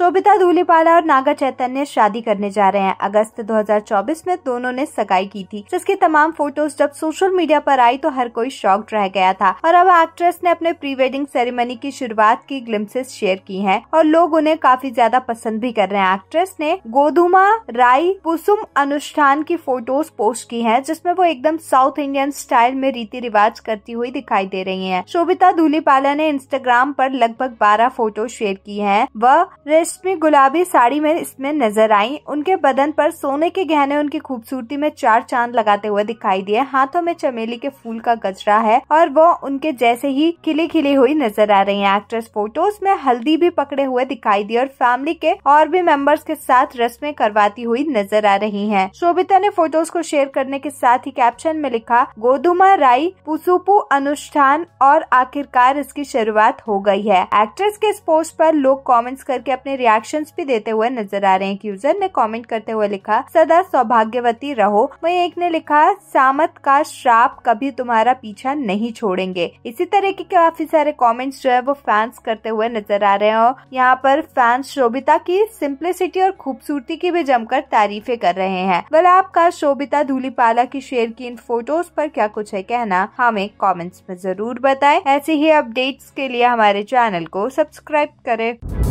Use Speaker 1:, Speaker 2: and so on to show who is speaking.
Speaker 1: शोभिता धूलीपाला और नागा चैतन्य शादी करने जा रहे हैं अगस्त 2024 में दोनों ने सगाई की थी जिसकी तमाम फोटोज जब सोशल मीडिया पर आई तो हर कोई शॉक्ड रह गया था और अब एक्ट्रेस ने अपने प्री वेडिंग सेरेमनी की शुरुआत की ग्लिम्सेस शेयर की है और लोग उन्हें काफी ज्यादा पसंद भी कर रहे हैं एक्ट्रेस ने गोधुमा राय कुसुम अनुष्ठान की फोटोज पोस्ट की है जिसमे वो एकदम साउथ इंडियन स्टाइल में रीति रिवाज करती हुई दिखाई दे रही है शोभिता धूलीपाला ने इंस्टाग्राम पर लगभग बारह फोटो शेयर की है वह रेशमी गुलाबी साड़ी में इसमें नजर आई उनके बदन पर सोने के गहने उनकी खूबसूरती में चार चांद लगाते हुए दिखाई दिए हाथों में चमेली के फूल का गजरा है और वो उनके जैसे ही खिली खिली हुई नजर आ रही है एक्ट्रेस फोटोज में हल्दी भी पकड़े हुए दिखाई दी और फैमिली के और भी मेंबर्स के साथ रस्में करवाती हुई नजर आ रही है शोभिता ने फोटोज को शेयर करने के साथ ही कैप्शन में लिखा गोदुमा राई पुसुपु अनुष्ठान और आखिरकार इसकी शुरुआत हो गई है एक्ट्रेस के इस पोस्ट पर लोग कमेंट्स करके अपने रिएक्शन भी देते हुए नजर आ रहे हैं एक यूजर ने कॉमेंट करते हुए लिखा सदा सौभाग्यवती रहो वही एक ने लिखा सामत का श्राप कभी तुम्हारा पीछा नहीं छोड़ेंगे इसी तरह के काफी सारे कॉमेंट्स जो है वो फैंस करते हुए नजर आ रहे हैं और यहाँ पर फैंस शोभिता की सिंप्लिसिटी और खूबसूरती की भी जमकर तारीफे कर रहे हैं वल आपका शोभिता धूलीपाला की शेयर की इन फोटोज पर क्या कुछ है कहना हमें कमेंट्स में जरूर बताएं ऐसे ही अपडेट्स के लिए हमारे चैनल को सब्सक्राइब करें